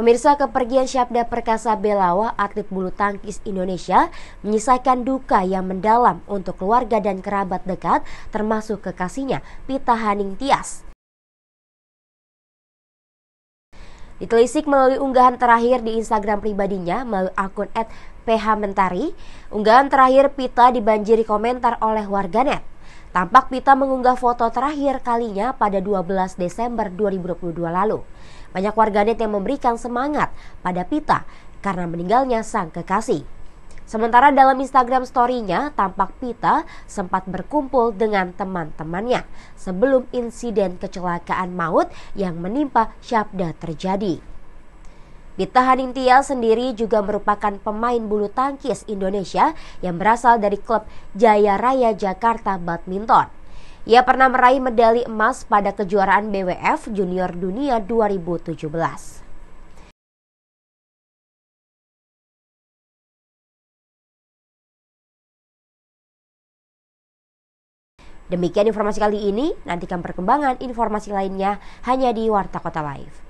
Pemirsa kepergian Syabda Perkasa Belawa, atlet bulu tangkis Indonesia, menyisakan duka yang mendalam untuk keluarga dan kerabat dekat, termasuk kekasihnya, Pita Haning Tias. Ditelisik melalui unggahan terakhir di Instagram pribadinya melalui akun @phmentari, unggahan terakhir Pita dibanjiri komentar oleh warganet. Tampak Pita mengunggah foto terakhir kalinya pada 12 Desember 2022 lalu. Banyak warganet yang memberikan semangat pada Pita karena meninggalnya sang kekasih. Sementara dalam Instagram story-nya, tampak Pita sempat berkumpul dengan teman-temannya sebelum insiden kecelakaan maut yang menimpa Syabda terjadi. Pita Hanintia sendiri juga merupakan pemain bulu tangkis Indonesia yang berasal dari klub Jaya Raya Jakarta Badminton. Ia pernah meraih medali emas pada kejuaraan BWF Junior Dunia 2017. Demikian informasi kali ini, nantikan perkembangan informasi lainnya hanya di Warta Kota Live.